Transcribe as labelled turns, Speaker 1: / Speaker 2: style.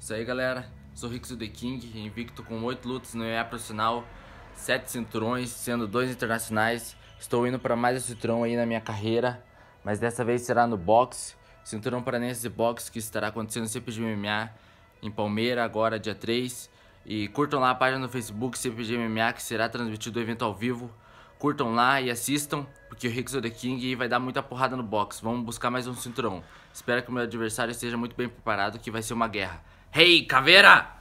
Speaker 1: Isso aí, galera. Sou Rixo The King, invicto com 8 lutas no EA profissional, 7 cinturões, sendo dois internacionais. Estou indo para mais um cinturão aí na minha carreira, mas dessa vez será no boxe. Cinturão Paranense de Boxe que estará acontecendo sempre de MMA em Palmeira, agora dia 3. E curtam lá a página no Facebook CPG MMA que será transmitido o evento ao vivo curtam lá e assistam, porque o Rick of the King vai dar muita porrada no box. Vamos buscar mais um cinturão. Espero que o meu adversário esteja muito bem preparado, que vai ser uma guerra. Hey, caveira!